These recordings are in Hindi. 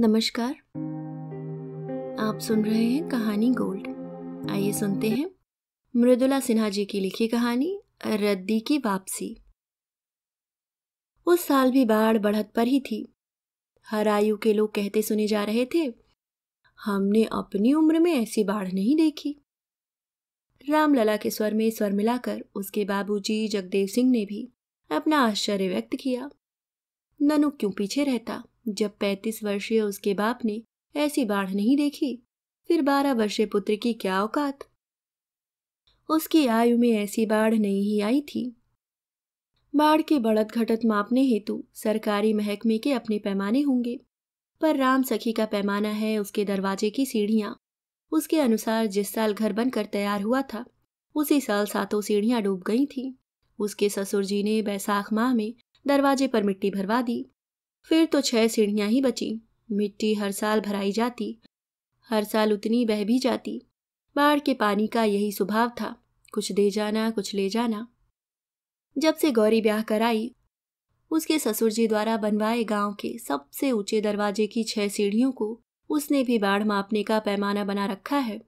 नमस्कार आप सुन रहे हैं कहानी गोल्ड आइए सुनते हैं मृदुला सिन्हा जी की लिखी कहानी रद्दी की वापसी उस साल भी बाढ़ बढ़त पर ही थी हर आयु के लोग कहते सुने जा रहे थे हमने अपनी उम्र में ऐसी बाढ़ नहीं देखी रामलला के स्वर में स्वर मिलाकर उसके बाबूजी जगदेव सिंह ने भी अपना आश्चर्य व्यक्त किया ननु क्यों पीछे रहता जब पैंतीस वर्षीय उसके बाप ने ऐसी बाढ़ नहीं देखी फिर बारह वर्षीय पुत्र की क्या औकात उसकी आयु में ऐसी बाढ़ नहीं ही आई थी बाढ़ के बढ़त घटत मापने हेतु सरकारी महकमे के अपने पैमाने होंगे पर राम सखी का पैमाना है उसके दरवाजे की सीढ़ियाँ उसके अनुसार जिस साल घर बनकर तैयार हुआ था उसी साल सातों सीढ़ियां डूब गई थी उसके ससुर जी ने बैसाख माह में दरवाजे पर मिट्टी भरवा दी फिर तो छह सीढ़ियां ही बची मिट्टी हर साल भराई जाती हर साल उतनी बह भी जाती बाढ़ के पानी का यही स्वभाव था कुछ दे जाना कुछ ले जाना जब से गौरी ब्याह कर आई उसके ससुर जी द्वारा बनवाए गांव के सबसे ऊंचे दरवाजे की छह सीढ़ियों को उसने भी बाढ़ मापने का पैमाना बना रखा है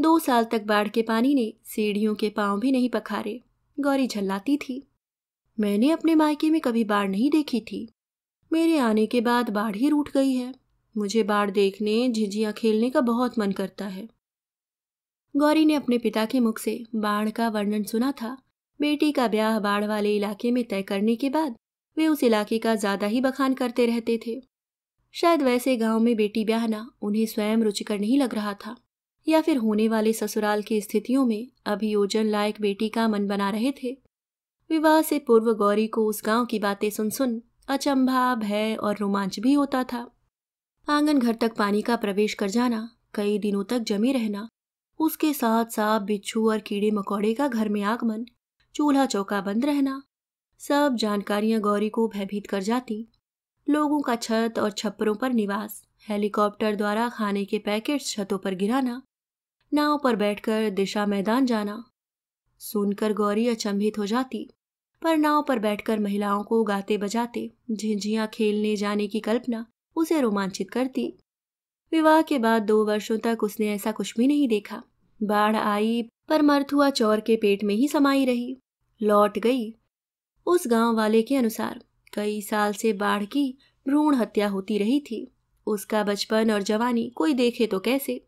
दो साल तक बाढ़ के पानी ने सीढ़ियों के पांव भी नहीं पखारे गौरी झल्लाती थी मैंने अपने मायके में कभी बाढ़ नहीं देखी थी मेरे आने के बाद बाढ़ ही रूठ गई है मुझे बाढ़ देखने झिझिया खेलने का बहुत मन करता है गौरी ने अपने पिता के मुख से बाढ़ का वर्णन सुना था बेटी का ब्याह बाढ़ वाले इलाके में तय करने के बाद वे उस इलाके का ज़्यादा ही बखान करते रहते थे शायद वैसे गांव में बेटी ब्याहना उन्हें स्वयं रुचिकर नहीं लग रहा था या फिर होने वाले ससुराल की स्थितियों में अभियोजन लायक बेटी का मन बना रहे थे विवाह से पूर्व गौरी को उस गांव की बातें सुन सुन अचंभा भय और रोमांच भी होता था आंगन घर तक पानी का प्रवेश कर जाना कई दिनों तक जमी रहना उसके साथ साथ बिच्छू और कीड़े मकोड़े का घर में आगमन चूल्हा चौका बंद रहना सब जानकारियां गौरी को भयभीत कर जाती लोगों का छत और छप्परों पर निवास हेलीकॉप्टर द्वारा खाने के पैकेट्स छतों पर गिराना नाव पर बैठकर दिशा मैदान जाना सुनकर गौरी अचंभित हो जाती पर नाव पर बैठकर महिलाओं को गाते बजाते झिझिया खेलने जाने की कल्पना उसे रोमांचित करती विवाह के बाद दो वर्षों तक उसने ऐसा कुछ भी नहीं देखा बाढ़ आई पर मरथुआ चौर के पेट में ही समाई रही लौट गई उस गांव वाले के अनुसार कई साल से बाढ़ की भ्रूण हत्या होती रही थी उसका बचपन और जवानी कोई देखे तो कैसे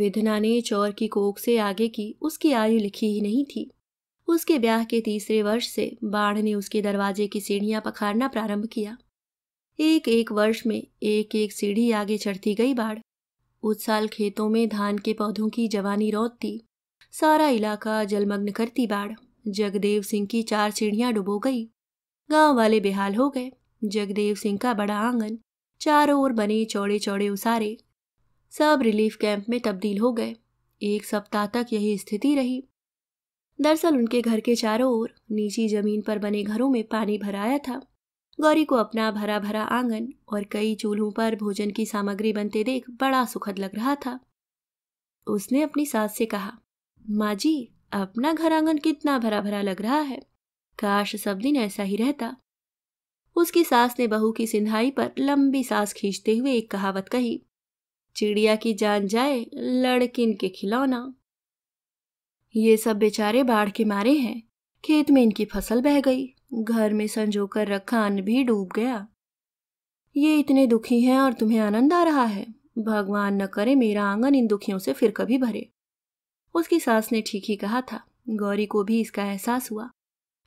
विधना ने चौर की कोख से आगे की उसकी आयु लिखी ही नहीं थी उसके ब्याह के तीसरे वर्ष से बाढ़ ने उसके दरवाजे की सीढ़ियां पखारना प्रारंभ किया एक एक वर्ष में एक एक सीढ़ी आगे चढ़ती गई बाढ़ उस साल खेतों में धान के पौधों की जवानी थी सारा इलाका जलमग्न करती बाढ़ जगदेव सिंह की चार सीढ़ियां डुबो गई गांव वाले बेहाल हो गए जगदेव सिंह का बड़ा आंगन चारों ओर बने चौड़े चौड़े उसारे सब रिलीफ कैंप में तब्दील हो गए एक सप्ताह तक यही स्थिति रही दरअसल उनके घर के चारों ओर निजी जमीन पर बने घरों में पानी भराया था गौरी को अपना भरा भरा आंगन और कई चूल्हों पर भोजन की सामग्री बनते देख बड़ा सुखद लग रहा था उसने अपनी सास से कहा माँ जी अपना घर आंगन कितना भरा भरा लग रहा है काश सब दिन ऐसा ही रहता उसकी सास ने बहू की सिंधाई पर लंबी सांस खींचते हुए एक कहावत कही चिड़िया की जान जाए लड़किन के खिलौना ये सब बेचारे बाढ़ के मारे हैं खेत में इनकी फसल बह गई घर में संजो कर रखा अन्न भी डूब गया ये इतने दुखी हैं और तुम्हें आनंद आ रहा है भगवान न करे मेरा आंगन इन दुखियों से फिर कभी भरे उसकी सास ने ठीक ही कहा था गौरी को भी इसका एहसास हुआ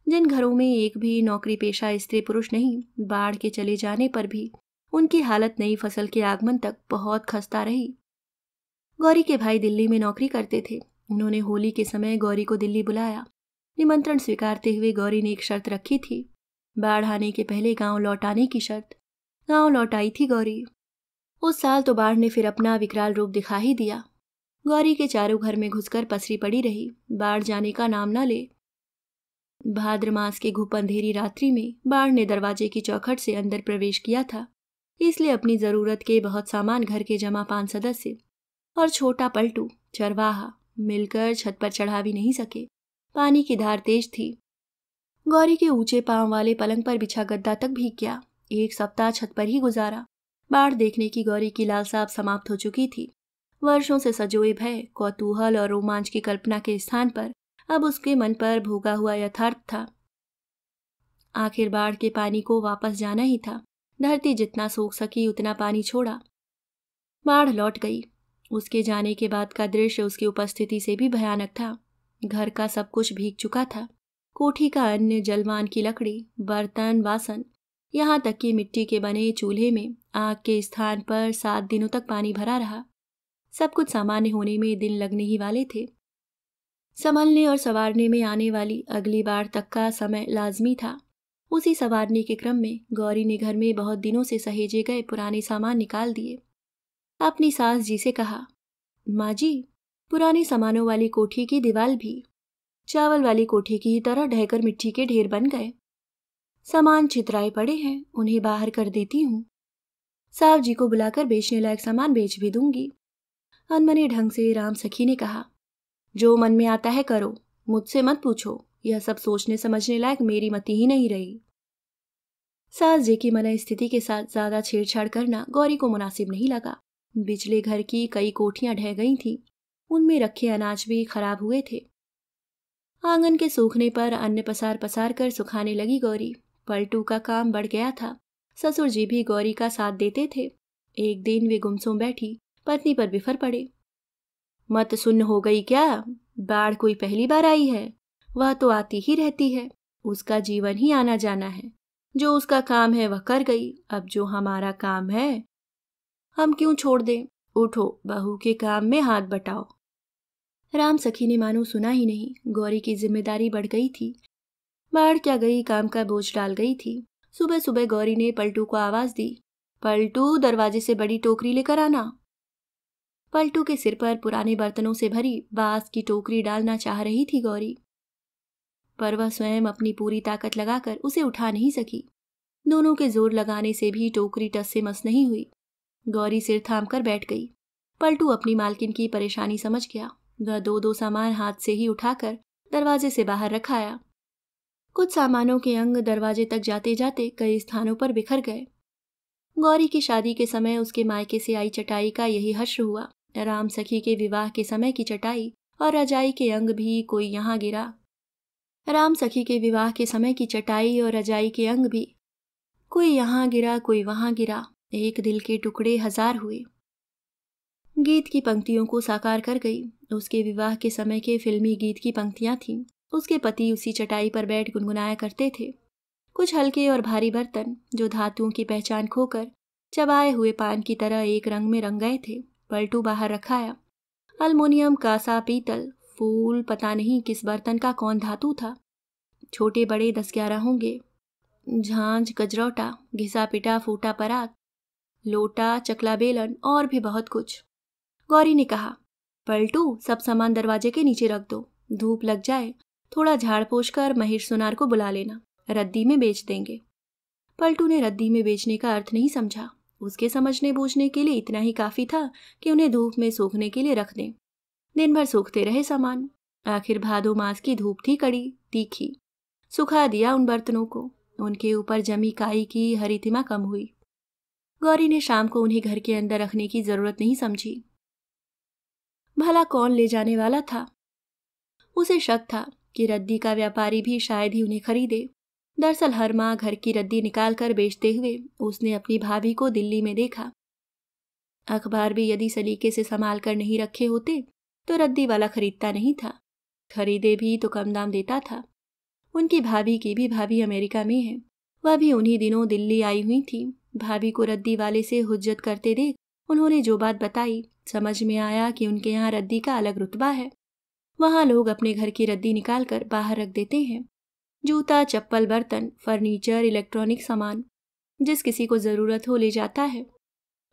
जिन घरों में एक भी नौकरी पेशा स्त्री पुरुष नहीं बाढ़ के चले जाने पर भी उनकी हालत नई फसल के आगमन तक बहुत खस्ता रही गौरी के भाई दिल्ली में नौकरी करते थे उन्होंने होली के समय गौरी को दिल्ली बुलाया निमंत्रण स्वीकारते हुए गौरी ने एक शर्त रखी थी बाढ़ आने के पहले गांव लौट आने की शर्त गांव लौट आई थी गौरी उस साल तो बाढ़ ने फिर अपना विकराल रूप दिखा ही दिया गौरी के चारों घर में घुसकर पसरी पड़ी रही बाढ़ जाने का नाम न ले भाद्र मास के घुप अंधेरी रात्रि में बाढ़ ने दरवाजे की चौखट से अंदर प्रवेश किया था इसलिए अपनी जरूरत के बहुत सामान घर के जमा पांच सदस्य और छोटा पलटू चरवाहा मिलकर छत पर चढ़ा भी नहीं सके पानी की धार तेज थी गौरी के ऊंचे पांव वाले पलंग पर बिछा गद्दा तक भीग गया एक सप्ताह छत पर ही गुजारा बाढ़ देखने की गौरी की लालसा अब समाप्त हो चुकी थी वर्षों से सजोए भय कौतूहल और रोमांच की कल्पना के स्थान पर अब उसके मन पर भोगा हुआ यथार्थ था आखिर बाढ़ के पानी को वापस जाना ही था धरती जितना सोख सकी उतना पानी छोड़ा बाढ़ लौट गई उसके जाने के बाद का दृश्य उसकी उपस्थिति से भी भयानक था घर का सब कुछ भीग चुका था कोठी का अन्य जलवान की लकड़ी बर्तन वासन यहाँ तक कि मिट्टी के बने चूल्हे में आग के स्थान पर सात दिनों तक पानी भरा रहा सब कुछ सामान्य होने में दिन लगने ही वाले थे संभलने और संवारने में आने वाली अगली बार तक का समय लाजमी था उसी संवारने के क्रम में गौरी ने घर में बहुत दिनों से सहेजे गए पुराने सामान निकाल दिए अपनी सास जी से कहा माँ जी पुराने सामानों वाली कोठी की दीवार भी चावल वाली कोठी की ही तरह ढहकर मिट्टी के ढेर बन गए सामान छितराए पड़े हैं उन्हें बाहर कर देती हूँ साहब जी को बुलाकर बेचने लायक सामान बेच भी दूंगी अनमने ढंग से राम सखी ने कहा जो मन में आता है करो मुझसे मत पूछो यह सब सोचने समझने लायक मेरी मति ही नहीं रही सास जी की मन स्थिति के साथ ज्यादा छेड़छाड़ करना गौरी को मुनासिब नहीं लगा बिजले घर की कई कोठियां ढह गई थीं उनमें रखे अनाज भी खराब हुए थे आंगन के सूखने पर अन्न पसार पसार कर सुखाने लगी गौरी पलटू का काम बढ़ गया था ससुर जी भी गौरी का साथ देते थे एक दिन वे गुमसों बैठी पत्नी पर बिफर पड़े मत सुन्न हो गई क्या बाढ़ कोई पहली बार आई है वह तो आती ही रहती है उसका जीवन ही आना जाना है जो उसका काम है वह कर गई अब जो हमारा काम है हम क्यों छोड़ दें उठो बहू के काम में हाथ बटाओ राम सखी ने मानो सुना ही नहीं गौरी की जिम्मेदारी बढ़ गई थी बाढ़ क्या गई काम का बोझ डाल गई थी सुबह सुबह गौरी ने पलटू को आवाज दी पलटू दरवाजे से बड़ी टोकरी लेकर आना पलटू के सिर पर पुराने बर्तनों से भरी बांस की टोकरी डालना चाह रही थी गौरी पर वह स्वयं अपनी पूरी ताकत लगाकर उसे उठा नहीं सकी दोनों के जोर लगाने से भी टोकरी टस से मस नहीं हुई गौरी सिर थाम कर बैठ गई पलटू अपनी मालकिन की परेशानी समझ गया वह दो दो सामान हाथ से ही उठाकर दरवाजे से बाहर रखाया कुछ सामानों के अंग दरवाजे तक जाते जाते कई स्थानों पर बिखर गए गौरी की शादी के समय उसके मायके से आई चटाई का यही हश्र हुआ राम सखी के विवाह के समय की चटाई और रजाई के अंग भी कोई यहाँ गिरा राम सखी के विवाह के समय की चटाई और रजाई के अंग भी कोई यहाँ गिरा कोई वहाँ गिरा एक दिल के टुकड़े हजार हुए गीत की पंक्तियों को साकार कर गई उसके विवाह के समय के फिल्मी गीत की पंक्तियां थीं उसके पति उसी चटाई पर बैठ गुनगुनाया करते थे कुछ हल्के और भारी बर्तन जो धातुओं की पहचान खोकर चबाए हुए पान की तरह एक रंग में रंग गए थे पलटू बाहर रखाया अल्मोनियम कासा पीतल फूल पता नहीं किस बर्तन का कौन धातु था छोटे बड़े दस ग्यारह होंगे झांझ गजरौटा घिसा पिटा फूटा पराग लोटा चकला बेलन और भी बहुत कुछ गौरी ने कहा पलटू सब सामान दरवाजे के नीचे रख दो धूप लग जाए थोड़ा झाड़ पोछ कर महेश सुनार को बुला लेना रद्दी में बेच देंगे पलटू ने रद्दी में बेचने का अर्थ नहीं समझा उसके समझने बूझने के लिए इतना ही काफ़ी था कि उन्हें धूप में सूखने के लिए रख दें दिन भर सूखते रहे सामान आखिर भादो मास की धूप थी कड़ी तीखी सुखा दिया उन बर्तनों को उनके ऊपर जमी काई की हरितिमा कम हुई गौरी ने शाम को उन्हें घर के अंदर रखने की जरूरत नहीं समझी भला कौन ले जाने वाला था उसे शक था कि रद्दी का व्यापारी भी शायद ही उन्हें खरीदे दरअसल हर माह घर की रद्दी निकालकर बेचते हुए उसने अपनी भाभी को दिल्ली में देखा अखबार भी यदि सलीके से संभाल कर नहीं रखे होते तो रद्दी वाला खरीदता नहीं था खरीदे भी तो कम दाम देता था उनकी भाभी की भी भाभी अमेरिका में है वह भी उन्हीं दिनों दिल्ली आई हुई थी भाभी को रद्दी वाले से हुज्जत करते देख उन्होंने जो बात बताई समझ में आया कि उनके यहाँ रद्दी का अलग रुतबा है वहाँ लोग अपने घर की रद्दी निकालकर बाहर रख देते हैं जूता चप्पल बर्तन फर्नीचर इलेक्ट्रॉनिक सामान जिस किसी को ज़रूरत हो ले जाता है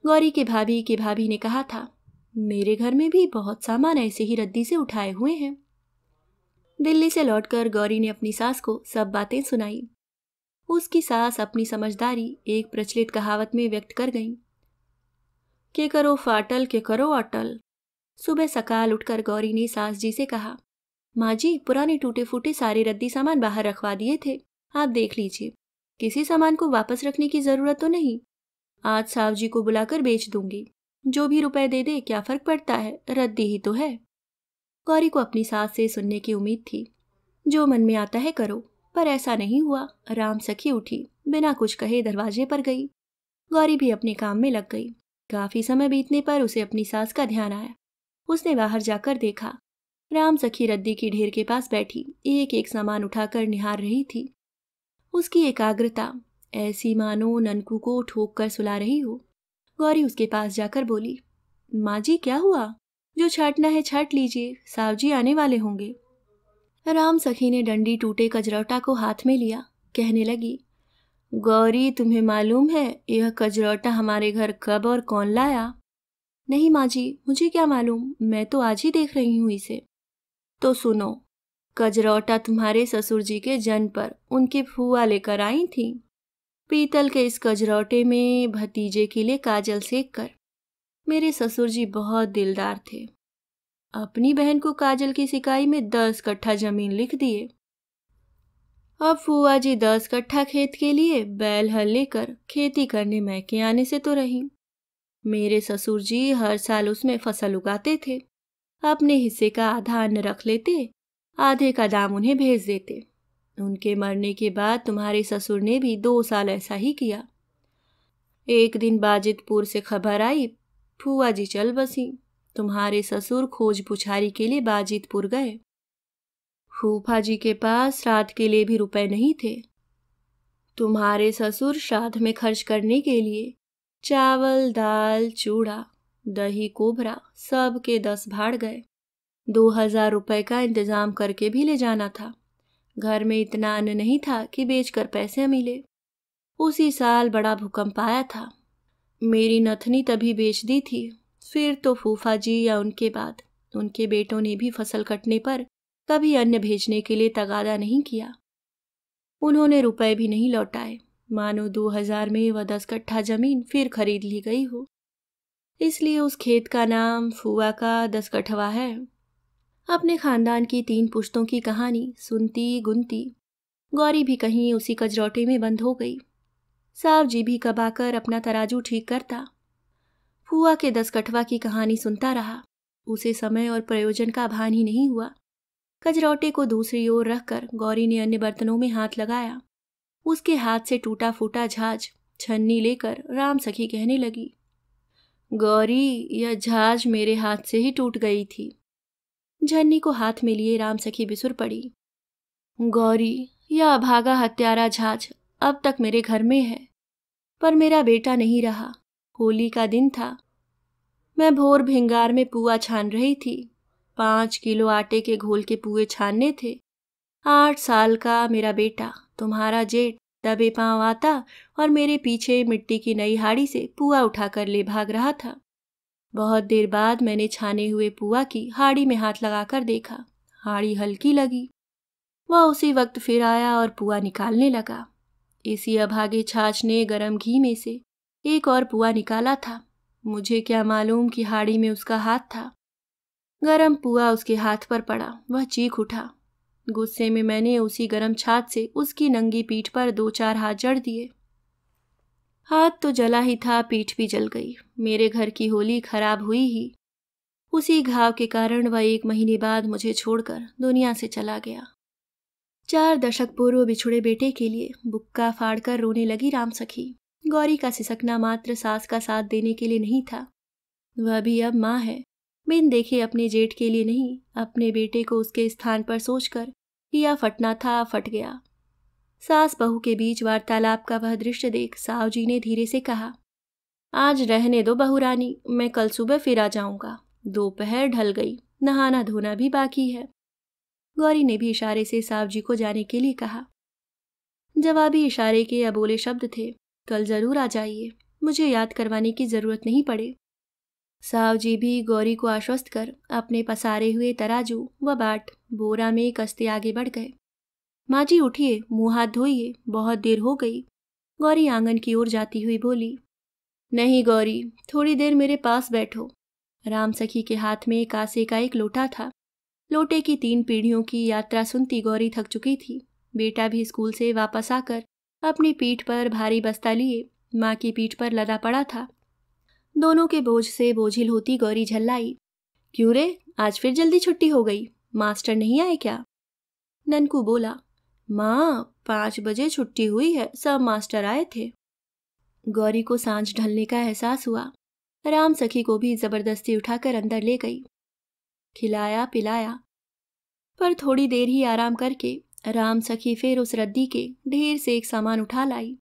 गौरी के भाभी के भाभी ने कहा था मेरे घर में भी बहुत सामान ऐसे ही रद्दी से उठाए हुए हैं दिल्ली से लौटकर गौरी ने अपनी सास को सब बातें सुनाई उसकी सास अपनी समझदारी एक प्रचलित कहावत में व्यक्त कर गईं के करो फाटल के करो अटल सुबह सकाल उठकर गौरी ने सास जी से कहा माँ जी पुराने टूटे फूटे सारे रद्दी सामान बाहर रखवा दिए थे आप देख लीजिए किसी सामान को वापस रखने की ज़रूरत तो नहीं आज साहब जी को बुलाकर बेच दूंगी जो भी रुपए दे दे क्या फ़र्क पड़ता है रद्दी ही तो है गौरी को अपनी सास से सुनने की उम्मीद थी जो मन में आता है करो पर ऐसा नहीं हुआ राम सखी उठी बिना कुछ कहे दरवाजे पर गई गौरी भी अपने काम में लग गई काफी समय बीतने पर उसे अपनी सास का ध्यान आया उसने बाहर जाकर देखा राम सखी रद्दी की ढेर के पास बैठी एक एक सामान उठाकर निहार रही थी उसकी एकाग्रता ऐसी मानो ननकू को ठोक कर सुला रही हो गौरी उसके पास जाकर बोली माँ जी क्या हुआ जो छाटना है छाट लीजिए सावजी आने वाले होंगे राम सखी ने डंडी टूटे कजरौटा को हाथ में लिया कहने लगी गौरी तुम्हें मालूम है यह कजरौटा हमारे घर कब और कौन लाया नहीं माँ जी मुझे क्या मालूम मैं तो आज ही देख रही हूँ इसे तो सुनो कजरौटा तुम्हारे ससुर जी के जन्म पर उनकी फूआ लेकर आई थी पीतल के इस कजरौटे में भतीजे के लिए काजल सेक कर मेरे ससुर जी बहुत दिलदार थे अपनी बहन को काजल की सिकाई में दस कट्ठा जमीन लिख दिए अब फुआ जी दस कट्ठा खेत के लिए बैल हल लेकर खेती करने मैके आने से तो रही मेरे ससुर जी हर साल उसमें फसल उगाते थे अपने हिस्से का आधा अन्न रख लेते आधे का दाम उन्हें भेज देते उनके मरने के बाद तुम्हारे ससुर ने भी दो साल ऐसा ही किया एक दिन बाजितपुर से खबर आई फुआ जी चल बसी तुम्हारे ससुर खोज पुछारी के लिए बाजीतपुर गए फूफा जी के पास श्राद्ध के लिए भी रुपए नहीं थे तुम्हारे ससुर श्राद्ध में खर्च करने के लिए चावल दाल चूड़ा दही कोबरा सब के दस भाड़ गए दो हजार रुपये का इंतज़ाम करके भी ले जाना था घर में इतना अन्न नहीं था कि बेचकर पैसे मिले उसी साल बड़ा भूकंप आया था मेरी नथनी तभी बेच दी थी फिर तो फूफा जी या उनके बाद उनके बेटों ने भी फसल कटने पर कभी अन्न भेजने के लिए तगादा नहीं किया उन्होंने रुपए भी नहीं लौटाए मानो दो हजार में वह दस कट्ठा जमीन फिर खरीद ली गई हो इसलिए उस खेत का नाम फुआ का दस कठवा है अपने खानदान की तीन पुश्तों की कहानी सुनती गुनती गौरी भी कहीं उसी कजरौटे में बंद हो गई साव जी भी आकर अपना तराजू ठीक करता फुआ के दसकठवा की कहानी सुनता रहा उसे समय और प्रयोजन का भान ही नहीं हुआ कजरौटे को दूसरी ओर रखकर गौरी ने अन्य बर्तनों में हाथ लगाया उसके हाथ से टूटा फूटा झाज छन्नी लेकर राम सखी कहने लगी गौरी यह झाज मेरे हाथ से ही टूट गई थी झन्नी को हाथ में लिए राम सखी बिसुर पड़ी गौरी यह अभागा हत्यारा झाज अब तक मेरे घर में है पर मेरा बेटा नहीं रहा होली का दिन था मैं भोर भिंगार में पुआ छान रही थी पाँच किलो आटे के घोल के पुए छानने थे आठ साल का मेरा बेटा तुम्हारा जेठ दबे पांव आता और मेरे पीछे मिट्टी की नई हाड़ी से पुआ उठाकर ले भाग रहा था बहुत देर बाद मैंने छाने हुए पुआ की हाड़ी में हाथ लगाकर देखा हाड़ी हल्की लगी वह उसी वक्त फिर आया और पुआ निकालने लगा इसी अभागे छाछ ने गर्म घी में से एक और पुआ निकाला था मुझे क्या मालूम कि हाड़ी में उसका हाथ था गरम पुआ उसके हाथ पर पड़ा वह चीख उठा गुस्से में मैंने उसी गरम छात से उसकी नंगी पीठ पर दो चार हाथ जड़ दिए हाथ तो जला ही था पीठ भी जल गई मेरे घर की होली खराब हुई ही उसी घाव के कारण वह एक महीने बाद मुझे छोड़कर दुनिया से चला गया चार दशक पूर्व बिछुड़े बेटे के लिए बुक्का फाड़कर रोने लगी राम सखी गौरी का सिसकना मात्र सास का साथ देने के लिए नहीं था वह भी अब माँ है बिन देखे अपने जेठ के लिए नहीं अपने बेटे को उसके स्थान पर सोचकर या फटना था फट गया सास बहू के बीच वार्तालाप का वह दृश्य देख साहु जी ने धीरे से कहा आज रहने दो बहू रानी मैं कल सुबह फिर आ जाऊंगा दोपहर ढल गई नहाना धोना भी बाकी है गौरी ने भी इशारे से साहु जी को जाने के लिए कहा जवाबी इशारे के अबोले शब्द थे कल ज़रूर आ जाइए मुझे याद करवाने की ज़रूरत नहीं पड़े साहु जी भी गौरी को आश्वस्त कर अपने पसारे हुए तराजू व बाट बोरा में कसते आगे बढ़ गए माँ जी उठिए मुँह हाथ धोइए बहुत देर हो गई गौरी आंगन की ओर जाती हुई बोली नहीं गौरी थोड़ी देर मेरे पास बैठो राम सखी के हाथ में कासे का एक लोटा था लोटे की तीन पीढ़ियों की यात्रा सुनती गौरी थक चुकी थी बेटा भी स्कूल से वापस आकर अपनी पीठ पर भारी बस्ता लिए माँ की पीठ पर लदा पड़ा था दोनों के बोझ से बोझिल होती गौरी झल्लाई क्यों रे आज फिर जल्दी छुट्टी हो गई मास्टर नहीं आए क्या ननकू बोला माँ पांच बजे छुट्टी हुई है सब मास्टर आए थे गौरी को सांझ ढलने का एहसास हुआ राम सखी को भी जबरदस्ती उठाकर अंदर ले गई खिलाया पिलाया पर थोड़ी देर ही आराम करके राम सखी फिर उस रद्दी के ढेर से एक सामान उठा लाई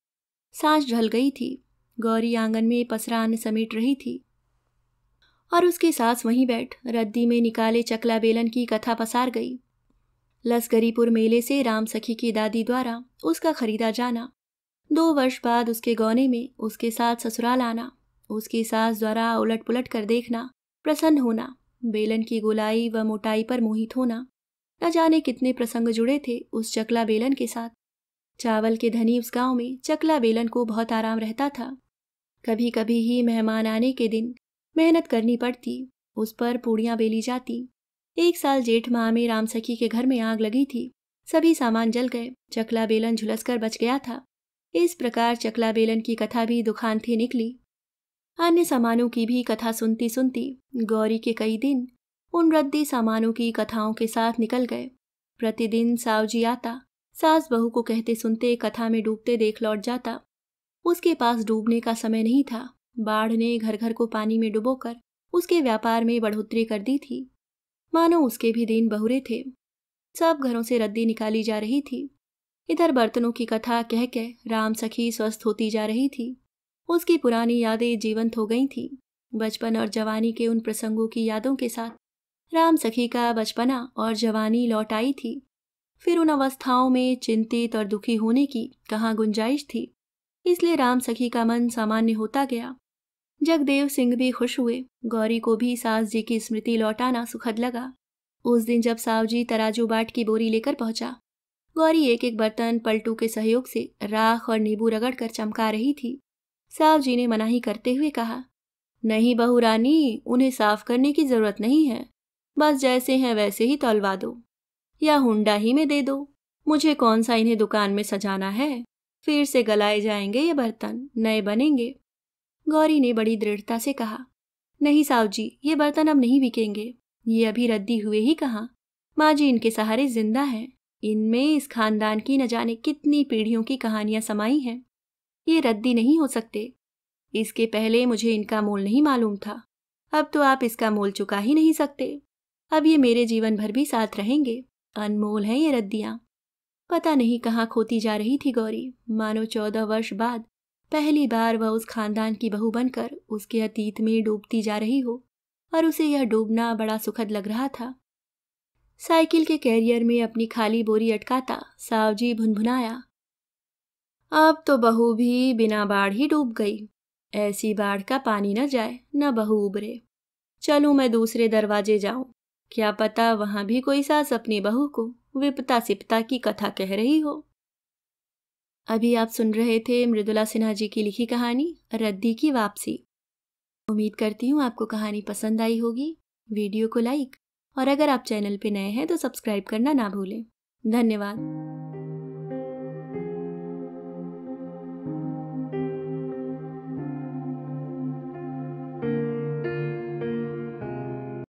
सांस ढल गई थी गौरी आंगन में पसरान समेट रही थी और उसके सास वहीं बैठ रद्दी में निकाले चकला बेलन की कथा पसार गई लस्करीपुर मेले से राम सखी की दादी द्वारा उसका खरीदा जाना दो वर्ष बाद उसके गौने में उसके साथ ससुराल आना उसकी सास द्वारा उलट पुलट कर देखना प्रसन्न होना बेलन की गोलाई व मोटाई पर मोहित होना न जाने कितने प्रसंग जुड़े थे उस चकला बेलन के साथ चावल के धनी उस गांव में चकला बेलन को बहुत आराम रहता था कभी कभी ही मेहमान आने के दिन मेहनत करनी पड़ती उस पर पूड़ियाँ बेली जाती एक साल जेठ माह में राम सखी के घर में आग लगी थी सभी सामान जल गए चकला बेलन झुलस बच गया था इस प्रकार चकला बेलन की कथा भी दुखान थी निकली अन्य सामानों की भी कथा सुनती सुनती गौरी के कई दिन उन रद्दी सामानों की कथाओं के साथ निकल गए प्रतिदिन सावजी आता सास बहू को कहते सुनते कथा में डूबते देख लौट जाता उसके पास डूबने का समय नहीं था बाढ़ ने घर घर को पानी में डुबोकर उसके व्यापार में बढ़ोतरी कर दी थी मानो उसके भी दिन बहुरे थे सब घरों से रद्दी निकाली जा रही थी इधर बर्तनों की कथा कह कह राम सखी स्वस्थ होती जा रही थी उसकी पुरानी यादें जीवंत हो गई थी बचपन और जवानी के उन प्रसंगों की यादों के साथ राम सखी का बचपना और जवानी लौट आई थी फिर उन अवस्थाओं में चिंतित और दुखी होने की कहाँ गुंजाइश थी इसलिए राम सखी का मन सामान्य होता गया जगदेव सिंह भी खुश हुए गौरी को भी सास जी की स्मृति लौटाना सुखद लगा उस दिन जब साव जी तराजू बाट की बोरी लेकर पहुंचा गौरी एक एक बर्तन पलटू के सहयोग से राख और नींबू रगड़ कर चमका रही थी साव जी ने मनाही करते हुए कहा नहीं बहू रानी उन्हें साफ करने की जरूरत नहीं है बस जैसे हैं वैसे ही तलवा दो या हुंडा ही में दे दो मुझे कौन सा इन्हें दुकान में सजाना है फिर से गलाए जाएंगे ये बर्तन नए बनेंगे गौरी ने बड़ी दृढ़ता से कहा नहीं साहु जी ये बर्तन अब नहीं बिकेंगे ये अभी रद्दी हुए ही कहाँ माँ जी इनके सहारे जिंदा हैं इनमें इस खानदान की न जाने कितनी पीढ़ियों की कहानियां समाई हैं ये रद्दी नहीं हो सकते इसके पहले मुझे इनका मोल नहीं मालूम था अब तो आप इसका मोल चुका ही नहीं सकते अब ये मेरे जीवन भर भी साथ रहेंगे अनमोल हैं ये रद्दियाँ पता नहीं कहाँ खोती जा रही थी गौरी मानो चौदह वर्ष बाद पहली बार वह उस खानदान की बहू बनकर उसके अतीत में डूबती जा रही हो और उसे यह डूबना बड़ा सुखद लग रहा था साइकिल के कैरियर में अपनी खाली बोरी अटकाता सावजी भुनभुनाया अब तो बहू भी बिना बाढ़ ही डूब गई ऐसी बाढ़ का पानी न जाए न बहू उबरे चलूँ मैं दूसरे दरवाजे जाऊं क्या पता वहां भी कोई सास अपनी बहू को विपता सिपता की कथा कह रही हो अभी आप सुन रहे थे मृदुला सिन्हा जी की लिखी कहानी रद्दी की वापसी उम्मीद करती हूँ आपको कहानी पसंद आई होगी वीडियो को लाइक और अगर आप चैनल पर नए हैं तो सब्सक्राइब करना ना भूलें धन्यवाद